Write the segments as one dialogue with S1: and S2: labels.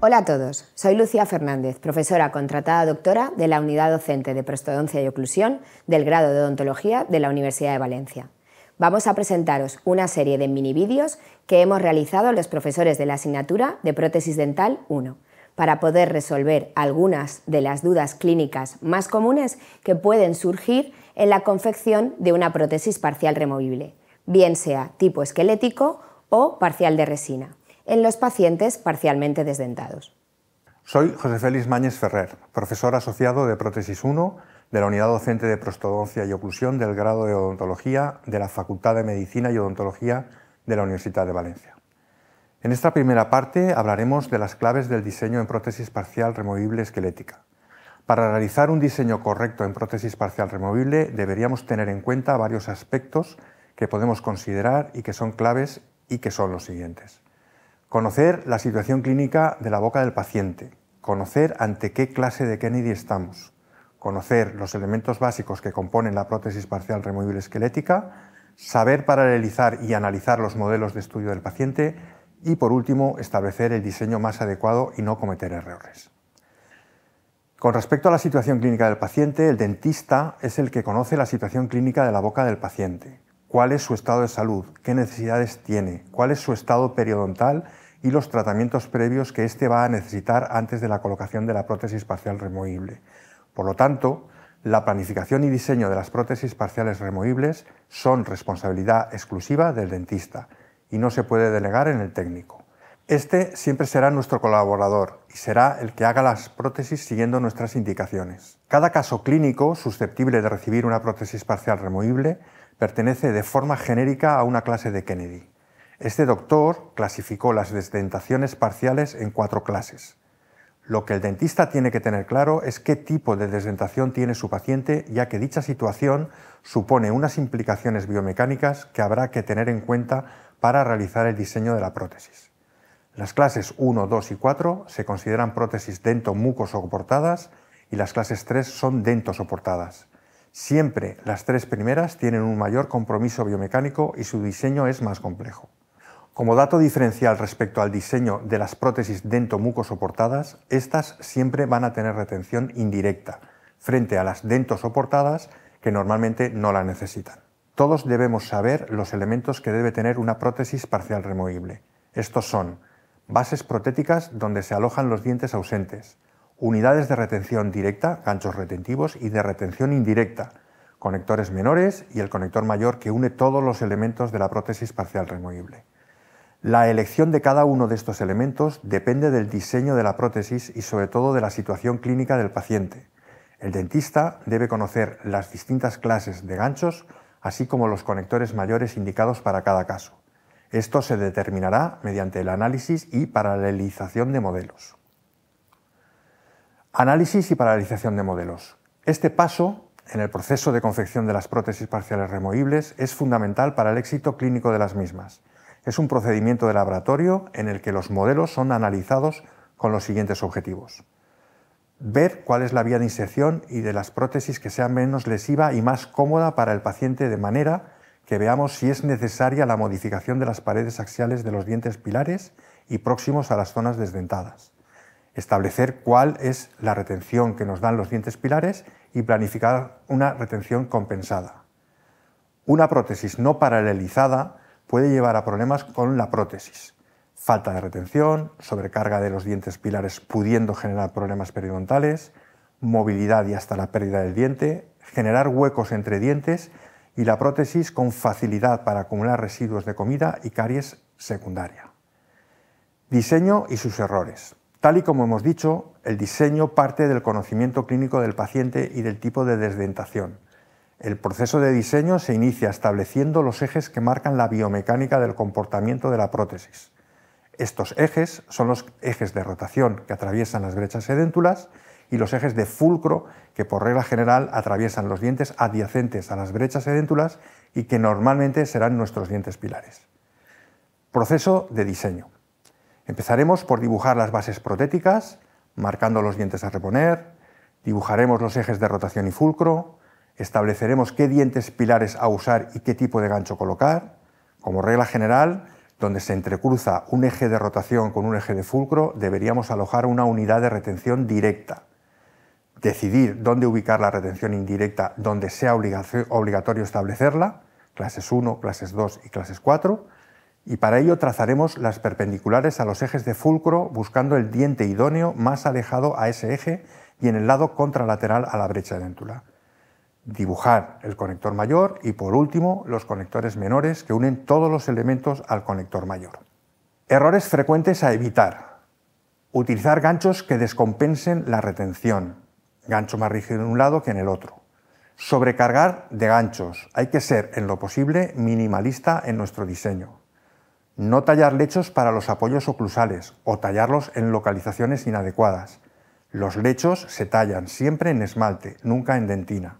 S1: Hola a todos, soy Lucía Fernández, profesora contratada doctora de la Unidad Docente de Prostodoncia y Oclusión del Grado de Odontología de la Universidad de Valencia. Vamos a presentaros una serie de mini vídeos que hemos realizado los profesores de la asignatura de Prótesis Dental 1 para poder resolver algunas de las dudas clínicas más comunes que pueden surgir en la confección de una prótesis parcial removible, bien sea tipo esquelético o parcial de resina en los pacientes parcialmente desdentados.
S2: Soy José Félix Máñez Ferrer, profesor asociado de Prótesis 1 de la Unidad Docente de Prostodoncia y Oclusión del grado de Odontología de la Facultad de Medicina y Odontología de la Universidad de Valencia. En esta primera parte hablaremos de las claves del diseño en prótesis parcial removible esquelética. Para realizar un diseño correcto en prótesis parcial removible deberíamos tener en cuenta varios aspectos que podemos considerar y que son claves y que son los siguientes. Conocer la situación clínica de la boca del paciente, conocer ante qué clase de Kennedy estamos, conocer los elementos básicos que componen la prótesis parcial removible esquelética, saber paralelizar y analizar los modelos de estudio del paciente y, por último, establecer el diseño más adecuado y no cometer errores. Con respecto a la situación clínica del paciente, el dentista es el que conoce la situación clínica de la boca del paciente cuál es su estado de salud, qué necesidades tiene, cuál es su estado periodontal y los tratamientos previos que éste va a necesitar antes de la colocación de la prótesis parcial removible. Por lo tanto, la planificación y diseño de las prótesis parciales removibles son responsabilidad exclusiva del dentista y no se puede delegar en el técnico. Este siempre será nuestro colaborador y será el que haga las prótesis siguiendo nuestras indicaciones. Cada caso clínico susceptible de recibir una prótesis parcial removible pertenece de forma genérica a una clase de Kennedy. Este doctor clasificó las desdentaciones parciales en cuatro clases. Lo que el dentista tiene que tener claro es qué tipo de desdentación tiene su paciente, ya que dicha situación supone unas implicaciones biomecánicas que habrá que tener en cuenta para realizar el diseño de la prótesis. Las clases 1, 2 y 4 se consideran prótesis dento soportadas y las clases 3 son soportadas. Siempre las tres primeras tienen un mayor compromiso biomecánico y su diseño es más complejo. Como dato diferencial respecto al diseño de las prótesis dentomucosoportadas, estas siempre van a tener retención indirecta, frente a las dentosoportadas que normalmente no la necesitan. Todos debemos saber los elementos que debe tener una prótesis parcial removible. Estos son bases protéticas donde se alojan los dientes ausentes, unidades de retención directa, ganchos retentivos, y de retención indirecta, conectores menores y el conector mayor que une todos los elementos de la prótesis parcial removible. La elección de cada uno de estos elementos depende del diseño de la prótesis y sobre todo de la situación clínica del paciente. El dentista debe conocer las distintas clases de ganchos, así como los conectores mayores indicados para cada caso. Esto se determinará mediante el análisis y paralelización de modelos. Análisis y paralización de modelos. Este paso en el proceso de confección de las prótesis parciales removibles es fundamental para el éxito clínico de las mismas. Es un procedimiento de laboratorio en el que los modelos son analizados con los siguientes objetivos. Ver cuál es la vía de inserción y de las prótesis que sea menos lesiva y más cómoda para el paciente de manera que veamos si es necesaria la modificación de las paredes axiales de los dientes pilares y próximos a las zonas desdentadas establecer cuál es la retención que nos dan los dientes pilares y planificar una retención compensada. Una prótesis no paralelizada puede llevar a problemas con la prótesis, falta de retención, sobrecarga de los dientes pilares pudiendo generar problemas periodontales, movilidad y hasta la pérdida del diente, generar huecos entre dientes y la prótesis con facilidad para acumular residuos de comida y caries secundaria. Diseño y sus errores. Tal y como hemos dicho, el diseño parte del conocimiento clínico del paciente y del tipo de desdentación. El proceso de diseño se inicia estableciendo los ejes que marcan la biomecánica del comportamiento de la prótesis. Estos ejes son los ejes de rotación que atraviesan las brechas edéntulas y los ejes de fulcro que por regla general atraviesan los dientes adyacentes a las brechas edéntulas y que normalmente serán nuestros dientes pilares. Proceso de diseño. Empezaremos por dibujar las bases protéticas, marcando los dientes a reponer, dibujaremos los ejes de rotación y fulcro, estableceremos qué dientes pilares a usar y qué tipo de gancho colocar. Como regla general, donde se entrecruza un eje de rotación con un eje de fulcro, deberíamos alojar una unidad de retención directa. Decidir dónde ubicar la retención indirecta donde sea obligatorio establecerla, clases 1, clases 2 y clases 4 y para ello trazaremos las perpendiculares a los ejes de fulcro buscando el diente idóneo más alejado a ese eje y en el lado contralateral a la brecha dentula. Dibujar el conector mayor y por último los conectores menores que unen todos los elementos al conector mayor. Errores frecuentes a evitar. Utilizar ganchos que descompensen la retención. Gancho más rígido en un lado que en el otro. Sobrecargar de ganchos. Hay que ser en lo posible minimalista en nuestro diseño. No tallar lechos para los apoyos oclusales o tallarlos en localizaciones inadecuadas. Los lechos se tallan siempre en esmalte, nunca en dentina.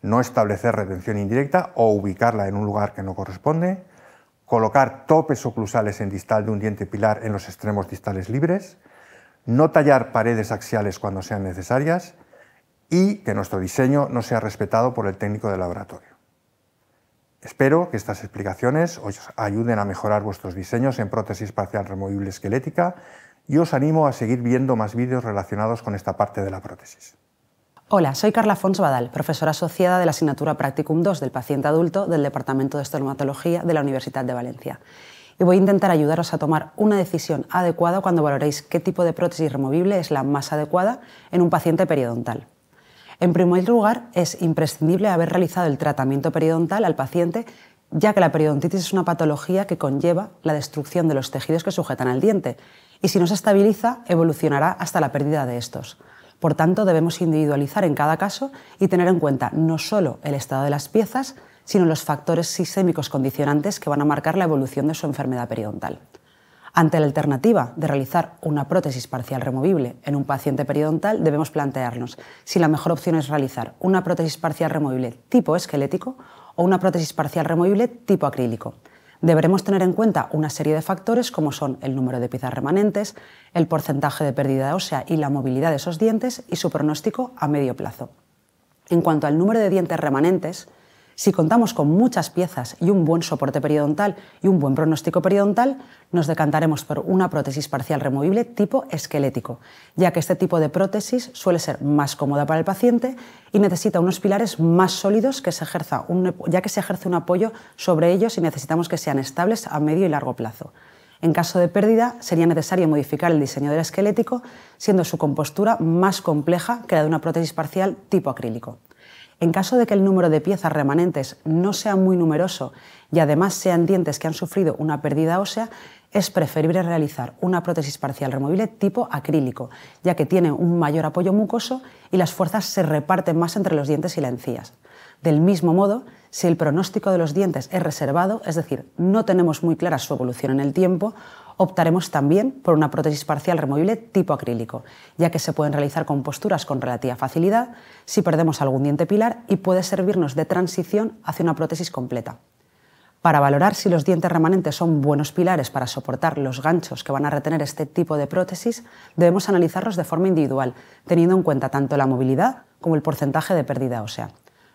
S2: No establecer retención indirecta o ubicarla en un lugar que no corresponde. Colocar topes oclusales en distal de un diente pilar en los extremos distales libres. No tallar paredes axiales cuando sean necesarias. Y que nuestro diseño no sea respetado por el técnico de laboratorio. Espero que estas explicaciones os ayuden a mejorar vuestros diseños en prótesis parcial removible esquelética y os animo a seguir viendo más vídeos relacionados con esta parte de la prótesis.
S3: Hola, soy Carla Fons Badal, profesora asociada de la asignatura Practicum 2 del paciente adulto del Departamento de Estomatología de la Universidad de Valencia. Y voy a intentar ayudaros a tomar una decisión adecuada cuando valoréis qué tipo de prótesis removible es la más adecuada en un paciente periodontal. En primer lugar, es imprescindible haber realizado el tratamiento periodontal al paciente ya que la periodontitis es una patología que conlleva la destrucción de los tejidos que sujetan al diente y si no se estabiliza evolucionará hasta la pérdida de estos. Por tanto, debemos individualizar en cada caso y tener en cuenta no solo el estado de las piezas, sino los factores sistémicos condicionantes que van a marcar la evolución de su enfermedad periodontal. Ante la alternativa de realizar una prótesis parcial removible en un paciente periodontal, debemos plantearnos si la mejor opción es realizar una prótesis parcial removible tipo esquelético o una prótesis parcial removible tipo acrílico. Deberemos tener en cuenta una serie de factores como son el número de piezas remanentes, el porcentaje de pérdida ósea y la movilidad de esos dientes y su pronóstico a medio plazo. En cuanto al número de dientes remanentes, si contamos con muchas piezas y un buen soporte periodontal y un buen pronóstico periodontal, nos decantaremos por una prótesis parcial removible tipo esquelético, ya que este tipo de prótesis suele ser más cómoda para el paciente y necesita unos pilares más sólidos que ya que se ejerce un apoyo sobre ellos y necesitamos que sean estables a medio y largo plazo. En caso de pérdida, sería necesario modificar el diseño del esquelético, siendo su compostura más compleja que la de una prótesis parcial tipo acrílico. En caso de que el número de piezas remanentes no sea muy numeroso y además sean dientes que han sufrido una pérdida ósea, es preferible realizar una prótesis parcial removible tipo acrílico, ya que tiene un mayor apoyo mucoso y las fuerzas se reparten más entre los dientes y las encías. Del mismo modo, si el pronóstico de los dientes es reservado, es decir, no tenemos muy clara su evolución en el tiempo, optaremos también por una prótesis parcial removible tipo acrílico, ya que se pueden realizar con posturas con relativa facilidad si perdemos algún diente pilar y puede servirnos de transición hacia una prótesis completa. Para valorar si los dientes remanentes son buenos pilares para soportar los ganchos que van a retener este tipo de prótesis, debemos analizarlos de forma individual, teniendo en cuenta tanto la movilidad como el porcentaje de pérdida ósea.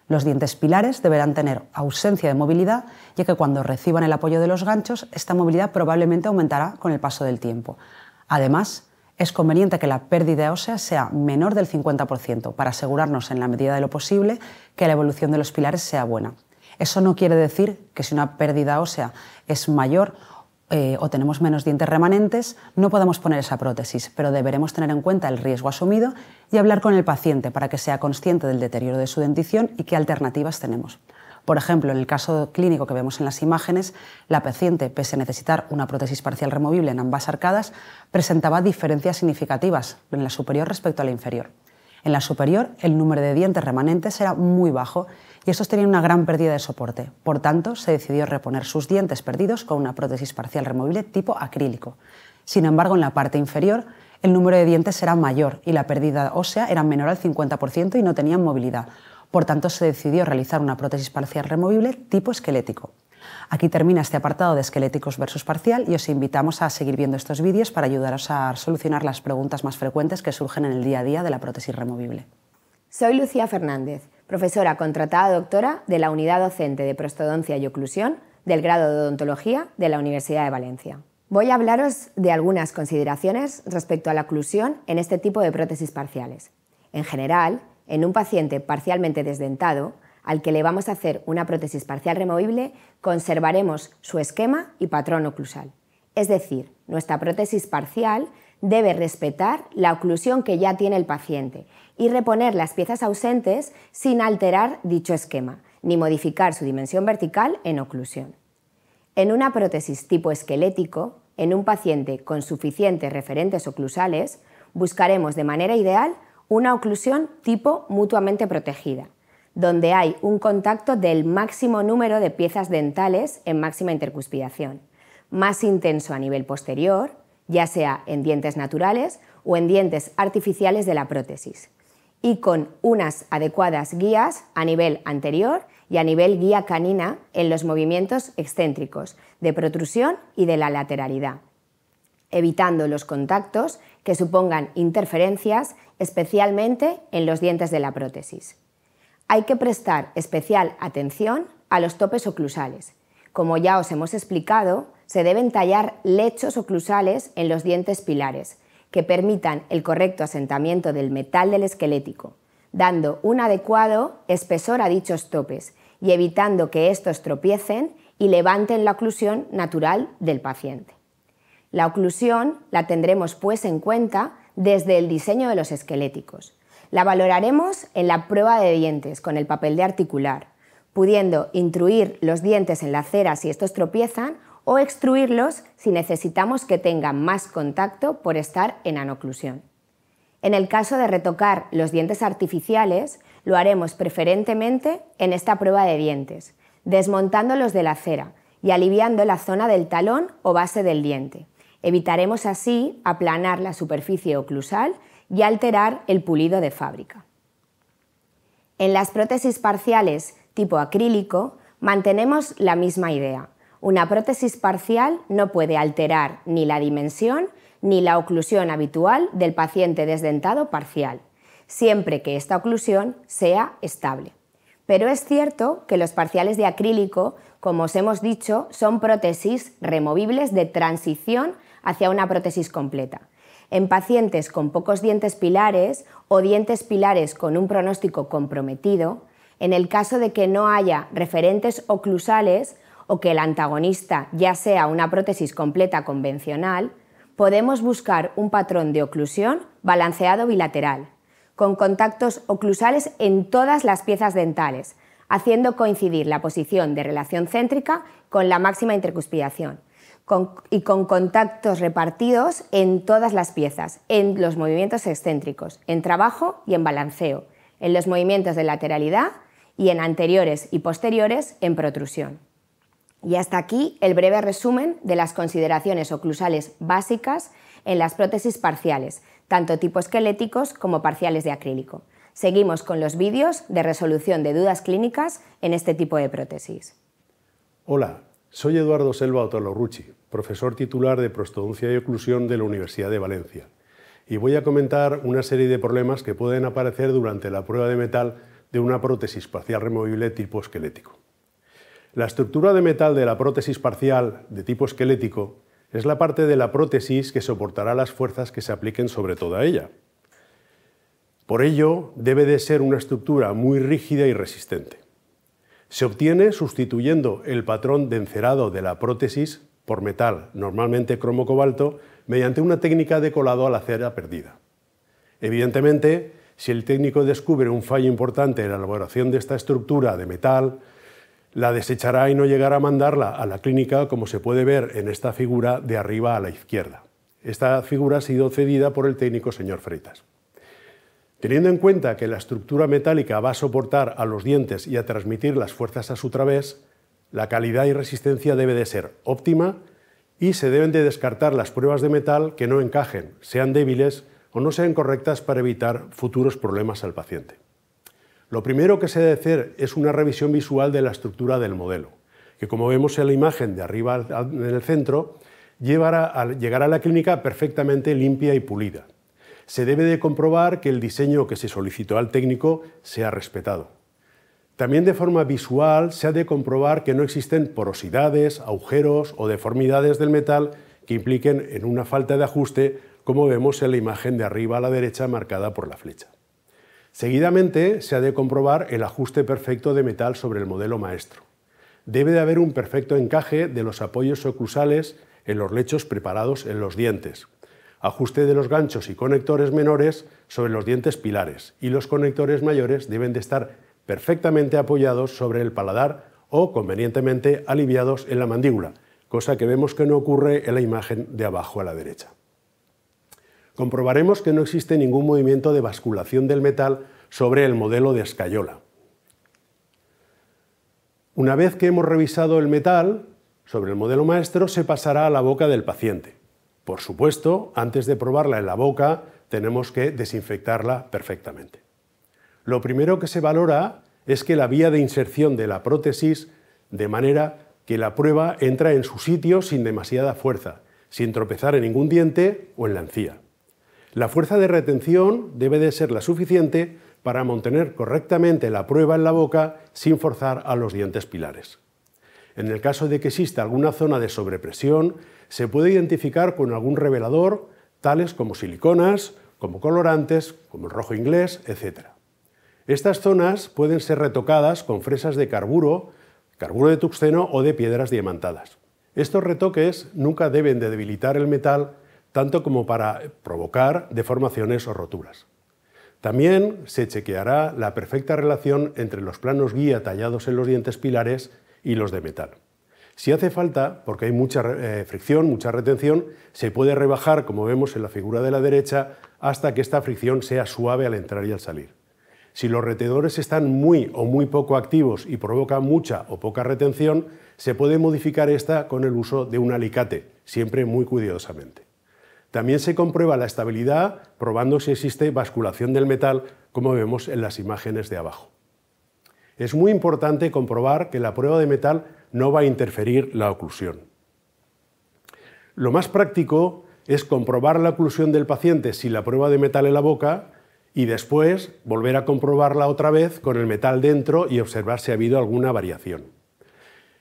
S3: Los dientes pilares deberán tener ausencia de movilidad, ya que cuando reciban el apoyo de los ganchos, esta movilidad probablemente aumentará con el paso del tiempo. Además, es conveniente que la pérdida ósea sea menor del 50% para asegurarnos en la medida de lo posible que la evolución de los pilares sea buena. Eso no quiere decir que si una pérdida ósea es mayor eh, o tenemos menos dientes remanentes, no podamos poner esa prótesis, pero deberemos tener en cuenta el riesgo asumido y hablar con el paciente para que sea consciente del deterioro de su dentición y qué alternativas tenemos. Por ejemplo, en el caso clínico que vemos en las imágenes, la paciente, pese a necesitar una prótesis parcial removible en ambas arcadas, presentaba diferencias significativas en la superior respecto a la inferior. En la superior, el número de dientes remanentes era muy bajo y estos tenían una gran pérdida de soporte. Por tanto, se decidió reponer sus dientes perdidos con una prótesis parcial removible tipo acrílico. Sin embargo, en la parte inferior, el número de dientes era mayor y la pérdida ósea era menor al 50% y no tenían movilidad. Por tanto, se decidió realizar una prótesis parcial removible tipo esquelético. Aquí termina este apartado de esqueléticos versus parcial y os invitamos a seguir viendo estos vídeos para ayudaros a solucionar las preguntas más
S1: frecuentes que surgen en el día a día de la prótesis removible. Soy Lucía Fernández profesora contratada doctora de la Unidad Docente de Prostodoncia y Oclusión del grado de Odontología de la Universidad de Valencia. Voy a hablaros de algunas consideraciones respecto a la oclusión en este tipo de prótesis parciales. En general, en un paciente parcialmente desdentado, al que le vamos a hacer una prótesis parcial removible, conservaremos su esquema y patrón oclusal. Es decir, nuestra prótesis parcial debe respetar la oclusión que ya tiene el paciente y reponer las piezas ausentes sin alterar dicho esquema, ni modificar su dimensión vertical en oclusión. En una prótesis tipo esquelético, en un paciente con suficientes referentes oclusales, buscaremos de manera ideal una oclusión tipo mutuamente protegida, donde hay un contacto del máximo número de piezas dentales en máxima intercuspidación, más intenso a nivel posterior, ya sea en dientes naturales o en dientes artificiales de la prótesis, y con unas adecuadas guías a nivel anterior y a nivel guía canina en los movimientos excéntricos, de protrusión y de la lateralidad, evitando los contactos que supongan interferencias, especialmente en los dientes de la prótesis. Hay que prestar especial atención a los topes oclusales. Como ya os hemos explicado, se deben tallar lechos oclusales en los dientes pilares, que permitan el correcto asentamiento del metal del esquelético, dando un adecuado espesor a dichos topes y evitando que estos tropiecen y levanten la oclusión natural del paciente. La oclusión la tendremos pues en cuenta desde el diseño de los esqueléticos. La valoraremos en la prueba de dientes con el papel de articular, pudiendo intruir los dientes en la cera si estos tropiezan o extruirlos si necesitamos que tengan más contacto por estar en anoclusión. En el caso de retocar los dientes artificiales, lo haremos preferentemente en esta prueba de dientes, desmontándolos de la cera y aliviando la zona del talón o base del diente. Evitaremos así aplanar la superficie oclusal y alterar el pulido de fábrica. En las prótesis parciales tipo acrílico mantenemos la misma idea, una prótesis parcial no puede alterar ni la dimensión ni la oclusión habitual del paciente desdentado parcial, siempre que esta oclusión sea estable. Pero es cierto que los parciales de acrílico, como os hemos dicho, son prótesis removibles de transición hacia una prótesis completa. En pacientes con pocos dientes pilares o dientes pilares con un pronóstico comprometido, en el caso de que no haya referentes oclusales, o que el antagonista ya sea una prótesis completa convencional, podemos buscar un patrón de oclusión balanceado bilateral, con contactos oclusales en todas las piezas dentales, haciendo coincidir la posición de relación céntrica con la máxima intercuspidación y con contactos repartidos en todas las piezas, en los movimientos excéntricos, en trabajo y en balanceo, en los movimientos de lateralidad y en anteriores y posteriores en protrusión. Y hasta aquí el breve resumen de las consideraciones oclusales básicas en las prótesis parciales, tanto tipo esqueléticos como parciales de acrílico. Seguimos con los vídeos de resolución de dudas clínicas en este tipo de prótesis.
S4: Hola, soy Eduardo Selva Rucci, profesor titular de prostodoncia y oclusión de la Universidad de Valencia, y voy a comentar una serie de problemas que pueden aparecer durante la prueba de metal de una prótesis parcial removible tipo esquelético. La estructura de metal de la prótesis parcial de tipo esquelético es la parte de la prótesis que soportará las fuerzas que se apliquen sobre toda ella. Por ello, debe de ser una estructura muy rígida y resistente. Se obtiene sustituyendo el patrón de encerado de la prótesis por metal, normalmente cromo cobalto, mediante una técnica de colado a la cera perdida. Evidentemente, si el técnico descubre un fallo importante en la elaboración de esta estructura de metal, la desechará y no llegará a mandarla a la clínica, como se puede ver en esta figura de arriba a la izquierda. Esta figura ha sido cedida por el técnico señor Freitas. Teniendo en cuenta que la estructura metálica va a soportar a los dientes y a transmitir las fuerzas a su través, la calidad y resistencia debe de ser óptima y se deben de descartar las pruebas de metal que no encajen, sean débiles o no sean correctas para evitar futuros problemas al paciente. Lo primero que se debe hacer es una revisión visual de la estructura del modelo, que como vemos en la imagen de arriba en el centro, a, llegará a la clínica perfectamente limpia y pulida. Se debe de comprobar que el diseño que se solicitó al técnico sea respetado. También de forma visual se ha de comprobar que no existen porosidades, agujeros o deformidades del metal que impliquen en una falta de ajuste, como vemos en la imagen de arriba a la derecha marcada por la flecha. Seguidamente se ha de comprobar el ajuste perfecto de metal sobre el modelo maestro. Debe de haber un perfecto encaje de los apoyos oclusales en los lechos preparados en los dientes. Ajuste de los ganchos y conectores menores sobre los dientes pilares y los conectores mayores deben de estar perfectamente apoyados sobre el paladar o convenientemente aliviados en la mandíbula, cosa que vemos que no ocurre en la imagen de abajo a la derecha comprobaremos que no existe ningún movimiento de basculación del metal sobre el modelo de escayola. Una vez que hemos revisado el metal sobre el modelo maestro, se pasará a la boca del paciente. Por supuesto, antes de probarla en la boca, tenemos que desinfectarla perfectamente. Lo primero que se valora es que la vía de inserción de la prótesis, de manera que la prueba entra en su sitio sin demasiada fuerza, sin tropezar en ningún diente o en la encía. La fuerza de retención debe de ser la suficiente para mantener correctamente la prueba en la boca sin forzar a los dientes pilares. En el caso de que exista alguna zona de sobrepresión, se puede identificar con algún revelador, tales como siliconas, como colorantes, como el rojo inglés, etc. Estas zonas pueden ser retocadas con fresas de carburo, carburo de tuxeno o de piedras diamantadas. Estos retoques nunca deben de debilitar el metal tanto como para provocar deformaciones o roturas. También se chequeará la perfecta relación entre los planos guía tallados en los dientes pilares y los de metal. Si hace falta, porque hay mucha eh, fricción, mucha retención, se puede rebajar, como vemos en la figura de la derecha, hasta que esta fricción sea suave al entrar y al salir. Si los retedores están muy o muy poco activos y provocan mucha o poca retención, se puede modificar esta con el uso de un alicate, siempre muy cuidadosamente. También se comprueba la estabilidad probando si existe basculación del metal, como vemos en las imágenes de abajo. Es muy importante comprobar que la prueba de metal no va a interferir la oclusión. Lo más práctico es comprobar la oclusión del paciente sin la prueba de metal en la boca y después volver a comprobarla otra vez con el metal dentro y observar si ha habido alguna variación.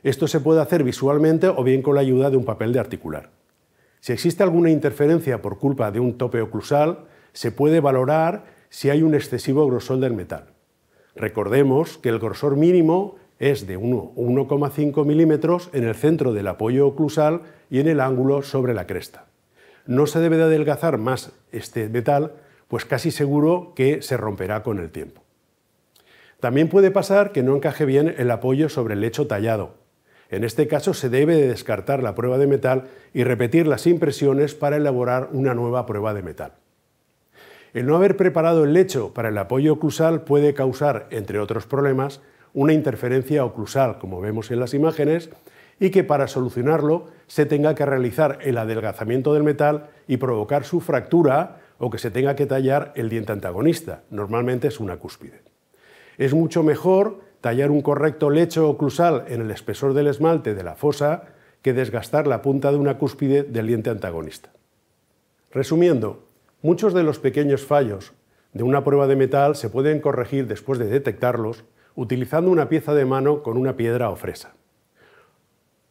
S4: Esto se puede hacer visualmente o bien con la ayuda de un papel de articular. Si existe alguna interferencia por culpa de un tope oclusal, se puede valorar si hay un excesivo grosor del metal. Recordemos que el grosor mínimo es de 1,5 milímetros en el centro del apoyo oclusal y en el ángulo sobre la cresta. No se debe adelgazar más este metal, pues casi seguro que se romperá con el tiempo. También puede pasar que no encaje bien el apoyo sobre el lecho tallado, en este caso se debe de descartar la prueba de metal y repetir las impresiones para elaborar una nueva prueba de metal. El no haber preparado el lecho para el apoyo oclusal puede causar, entre otros problemas, una interferencia oclusal, como vemos en las imágenes, y que para solucionarlo se tenga que realizar el adelgazamiento del metal y provocar su fractura o que se tenga que tallar el diente antagonista, normalmente es una cúspide. Es mucho mejor tallar un correcto lecho oclusal en el espesor del esmalte de la fosa que desgastar la punta de una cúspide del diente antagonista. Resumiendo, muchos de los pequeños fallos de una prueba de metal se pueden corregir después de detectarlos utilizando una pieza de mano con una piedra o fresa.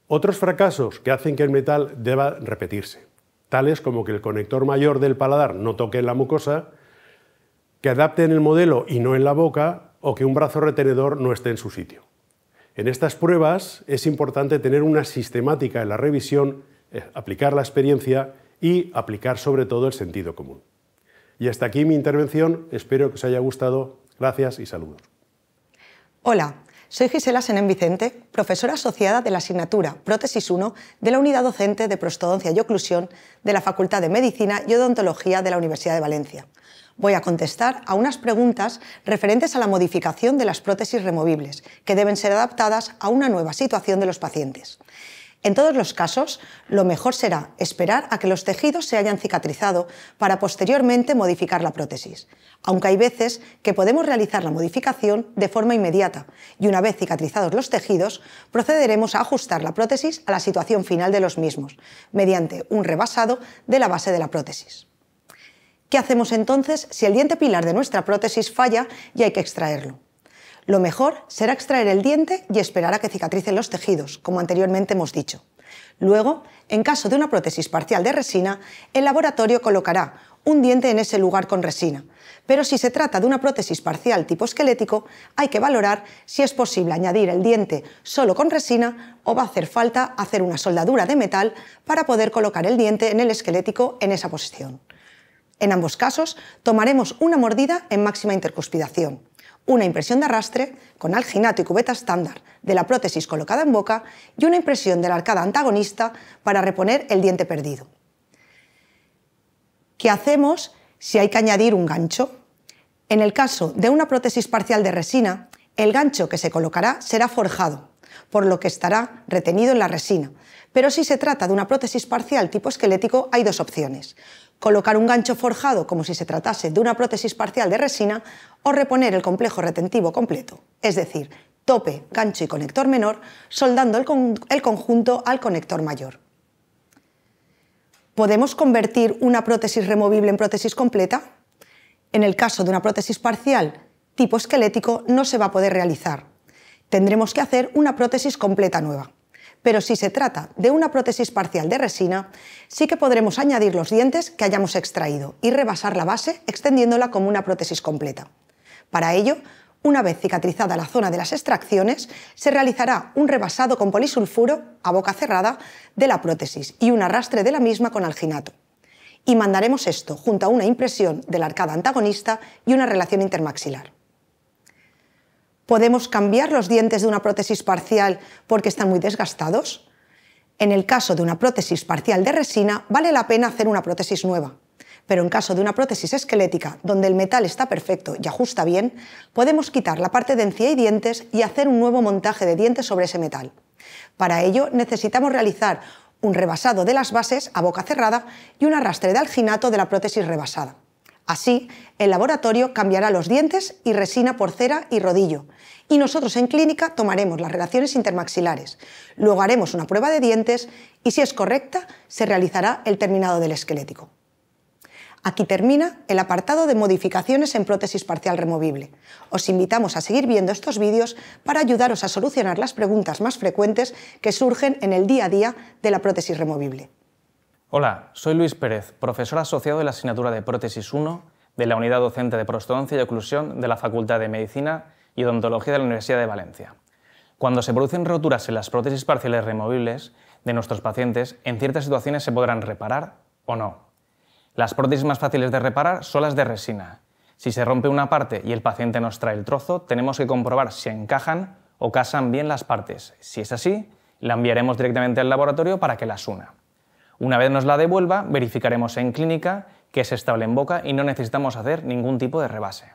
S4: Otros fracasos que hacen que el metal deba repetirse, tales como que el conector mayor del paladar no toque en la mucosa, que en el modelo y no en la boca, o que un brazo retenedor no esté en su sitio. En estas pruebas es importante tener una sistemática en la revisión, eh, aplicar la experiencia y aplicar sobre todo el sentido común. Y hasta aquí mi intervención, espero que os haya gustado, gracias y saludos.
S5: Hola, soy Gisela Senén Vicente, profesora asociada de la asignatura Prótesis 1 de la Unidad Docente de Prostodoncia y Oclusión de la Facultad de Medicina y Odontología de la Universidad de Valencia voy a contestar a unas preguntas referentes a la modificación de las prótesis removibles, que deben ser adaptadas a una nueva situación de los pacientes. En todos los casos, lo mejor será esperar a que los tejidos se hayan cicatrizado para posteriormente modificar la prótesis, aunque hay veces que podemos realizar la modificación de forma inmediata y una vez cicatrizados los tejidos, procederemos a ajustar la prótesis a la situación final de los mismos, mediante un rebasado de la base de la prótesis. ¿Qué hacemos entonces si el diente pilar de nuestra prótesis falla y hay que extraerlo? Lo mejor será extraer el diente y esperar a que cicatricen los tejidos, como anteriormente hemos dicho. Luego, en caso de una prótesis parcial de resina, el laboratorio colocará un diente en ese lugar con resina. Pero si se trata de una prótesis parcial tipo esquelético, hay que valorar si es posible añadir el diente solo con resina o va a hacer falta hacer una soldadura de metal para poder colocar el diente en el esquelético en esa posición. En ambos casos, tomaremos una mordida en máxima intercuspidación, una impresión de arrastre con alginato y cubeta estándar de la prótesis colocada en boca y una impresión de la arcada antagonista para reponer el diente perdido. ¿Qué hacemos si hay que añadir un gancho? En el caso de una prótesis parcial de resina, el gancho que se colocará será forjado, por lo que estará retenido en la resina. Pero si se trata de una prótesis parcial tipo esquelético, hay dos opciones colocar un gancho forjado como si se tratase de una prótesis parcial de resina o reponer el complejo retentivo completo, es decir, tope, gancho y conector menor, soldando el, conjunto al conector mayor. ¿Podemos convertir una prótesis removible en prótesis completa? En el caso de una prótesis parcial tipo esquelético no se va a poder realizar. Tendremos que hacer una prótesis completa nueva pero si se trata de una prótesis parcial de resina, sí que podremos añadir los dientes que hayamos extraído y rebasar la base extendiéndola como una prótesis completa. Para ello, una vez cicatrizada la zona de las extracciones, se realizará un rebasado con polisulfuro a boca cerrada de la prótesis y un arrastre de la misma con alginato. Y mandaremos esto junto a una impresión de la arcada antagonista y una relación intermaxilar. ¿Podemos cambiar los dientes de una prótesis parcial porque están muy desgastados? En el caso de una prótesis parcial de resina, vale la pena hacer una prótesis nueva. Pero en caso de una prótesis esquelética, donde el metal está perfecto y ajusta bien, podemos quitar la parte de encía y dientes y hacer un nuevo montaje de dientes sobre ese metal. Para ello, necesitamos realizar un rebasado de las bases a boca cerrada y un arrastre de alginato de la prótesis rebasada. Así, el laboratorio cambiará los dientes y resina por cera y rodillo, y nosotros en clínica tomaremos las relaciones intermaxilares. Luego haremos una prueba de dientes y si es correcta, se realizará el terminado del esquelético. Aquí termina el apartado de modificaciones en prótesis parcial removible. Os invitamos a seguir viendo estos vídeos para ayudaros a solucionar las preguntas más frecuentes que surgen en el día a día de la prótesis removible.
S6: Hola, soy Luis Pérez, profesor asociado de la asignatura de Prótesis 1 de la Unidad Docente de Prostodoncia y Oclusión de la Facultad de Medicina y Odontología de la Universidad de Valencia. Cuando se producen roturas en las prótesis parciales removibles de nuestros pacientes, en ciertas situaciones se podrán reparar o no. Las prótesis más fáciles de reparar son las de resina. Si se rompe una parte y el paciente nos trae el trozo, tenemos que comprobar si encajan o casan bien las partes. Si es así, la enviaremos directamente al laboratorio para que las una. Una vez nos la devuelva, verificaremos en clínica que es estable en boca y no necesitamos hacer ningún tipo de rebase.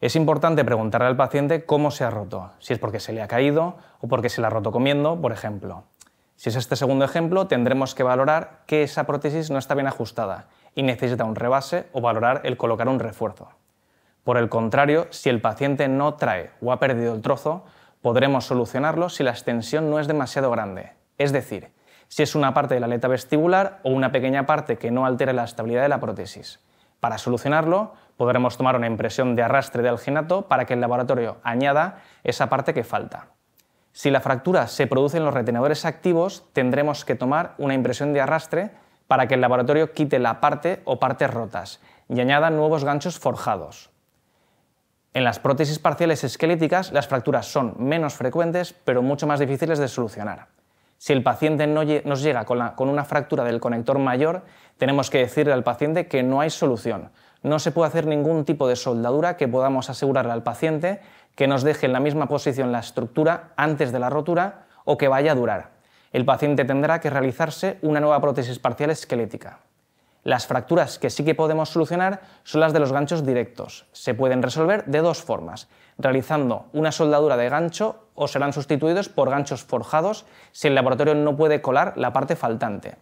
S6: Es importante preguntarle al paciente cómo se ha roto, si es porque se le ha caído o porque se la ha roto comiendo, por ejemplo. Si es este segundo ejemplo, tendremos que valorar que esa prótesis no está bien ajustada y necesita un rebase o valorar el colocar un refuerzo. Por el contrario, si el paciente no trae o ha perdido el trozo, podremos solucionarlo si la extensión no es demasiado grande, es decir, si es una parte de la aleta vestibular o una pequeña parte que no altere la estabilidad de la prótesis. Para solucionarlo, podremos tomar una impresión de arrastre de alginato para que el laboratorio añada esa parte que falta. Si la fractura se produce en los retenedores activos, tendremos que tomar una impresión de arrastre para que el laboratorio quite la parte o partes rotas y añada nuevos ganchos forjados. En las prótesis parciales esqueléticas las fracturas son menos frecuentes pero mucho más difíciles de solucionar. Si el paciente no nos llega con, con una fractura del conector mayor, tenemos que decirle al paciente que no hay solución. No se puede hacer ningún tipo de soldadura que podamos asegurarle al paciente que nos deje en la misma posición la estructura antes de la rotura o que vaya a durar. El paciente tendrá que realizarse una nueva prótesis parcial esquelética. Las fracturas que sí que podemos solucionar son las de los ganchos directos. Se pueden resolver de dos formas, realizando una soldadura de gancho o serán sustituidos por ganchos forjados si el laboratorio no puede colar la parte faltante.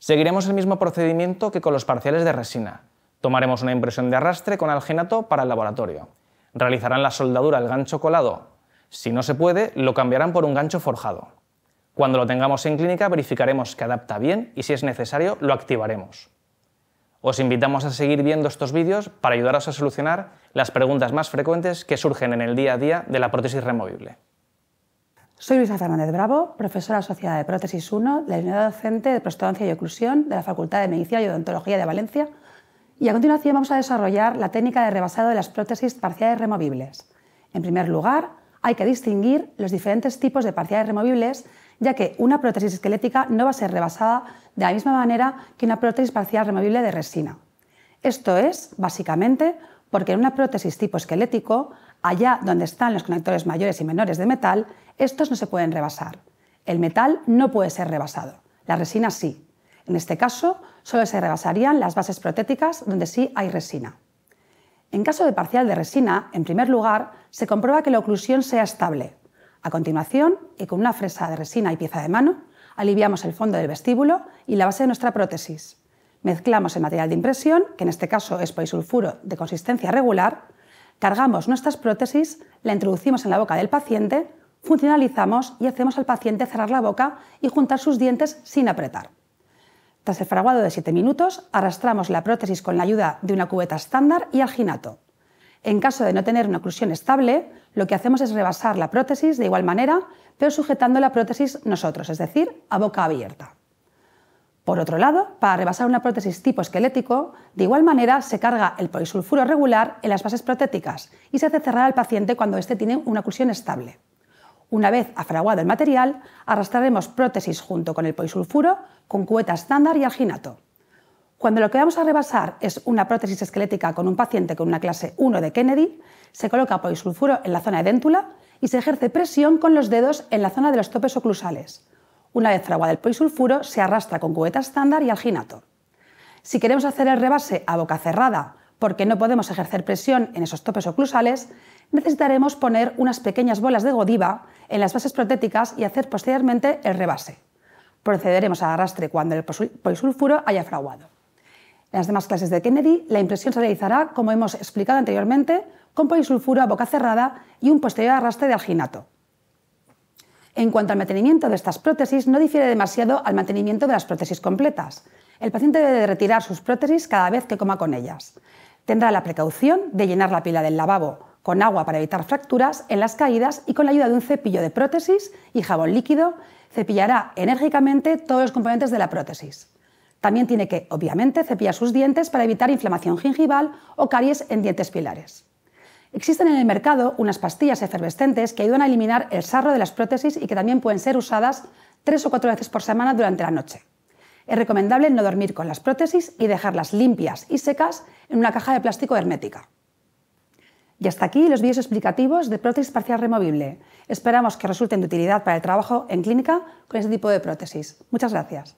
S6: Seguiremos el mismo procedimiento que con los parciales de resina. Tomaremos una impresión de arrastre con algenato para el laboratorio. Realizarán la soldadura al gancho colado. Si no se puede, lo cambiarán por un gancho forjado. Cuando lo tengamos en clínica verificaremos que adapta bien y si es necesario lo activaremos. Os invitamos a seguir viendo estos vídeos para ayudaros a solucionar las preguntas más frecuentes que surgen en el día a día de la prótesis removible.
S7: Soy Luisa Fernández Bravo, profesora asociada de Prótesis 1 de la Unidad Docente de Prostodoncia y Oclusión de la Facultad de Medicina y Odontología de Valencia. Y a continuación vamos a desarrollar la técnica de rebasado de las prótesis parciales removibles. En primer lugar, hay que distinguir los diferentes tipos de parciales removibles ya que una prótesis esquelética no va a ser rebasada de la misma manera que una prótesis parcial removible de resina. Esto es, básicamente, porque en una prótesis tipo esquelético, allá donde están los conectores mayores y menores de metal, estos no se pueden rebasar. El metal no puede ser rebasado, la resina sí. En este caso, solo se rebasarían las bases protéticas donde sí hay resina. En caso de parcial de resina, en primer lugar, se comprueba que la oclusión sea estable, a continuación, y con una fresa de resina y pieza de mano, aliviamos el fondo del vestíbulo y la base de nuestra prótesis. Mezclamos el material de impresión, que en este caso es polisulfuro de consistencia regular, cargamos nuestras prótesis, la introducimos en la boca del paciente, funcionalizamos y hacemos al paciente cerrar la boca y juntar sus dientes sin apretar. Tras el fraguado de 7 minutos, arrastramos la prótesis con la ayuda de una cubeta estándar y alginato. En caso de no tener una oclusión estable, lo que hacemos es rebasar la prótesis de igual manera, pero sujetando la prótesis nosotros, es decir, a boca abierta. Por otro lado, para rebasar una prótesis tipo esquelético, de igual manera se carga el polisulfuro regular en las bases protéticas y se hace cerrar al paciente cuando éste tiene una oclusión estable. Una vez afraguado el material, arrastraremos prótesis junto con el polisulfuro con cubeta estándar y alginato. Cuando lo que vamos a rebasar es una prótesis esquelética con un paciente con una clase 1 de Kennedy, se coloca polisulfuro en la zona de déntula y se ejerce presión con los dedos en la zona de los topes oclusales. Una vez fraguado el polisulfuro, se arrastra con cubeta estándar y alginato. Si queremos hacer el rebase a boca cerrada, porque no podemos ejercer presión en esos topes oclusales, necesitaremos poner unas pequeñas bolas de godiva en las bases protéticas y hacer posteriormente el rebase. Procederemos al arrastre cuando el polisulfuro haya fraguado. En las demás clases de Kennedy, la impresión se realizará, como hemos explicado anteriormente, con polisulfuro a boca cerrada y un posterior arrastre de alginato. En cuanto al mantenimiento de estas prótesis, no difiere demasiado al mantenimiento de las prótesis completas. El paciente debe retirar sus prótesis cada vez que coma con ellas. Tendrá la precaución de llenar la pila del lavabo con agua para evitar fracturas en las caídas y con la ayuda de un cepillo de prótesis y jabón líquido cepillará enérgicamente todos los componentes de la prótesis. También tiene que, obviamente, cepillar sus dientes para evitar inflamación gingival o caries en dientes pilares. Existen en el mercado unas pastillas efervescentes que ayudan a eliminar el sarro de las prótesis y que también pueden ser usadas tres o cuatro veces por semana durante la noche. Es recomendable no dormir con las prótesis y dejarlas limpias y secas en una caja de plástico hermética. Y hasta aquí los vídeos explicativos de prótesis parcial removible. Esperamos que resulten de utilidad para el trabajo en clínica con este tipo de prótesis. Muchas gracias.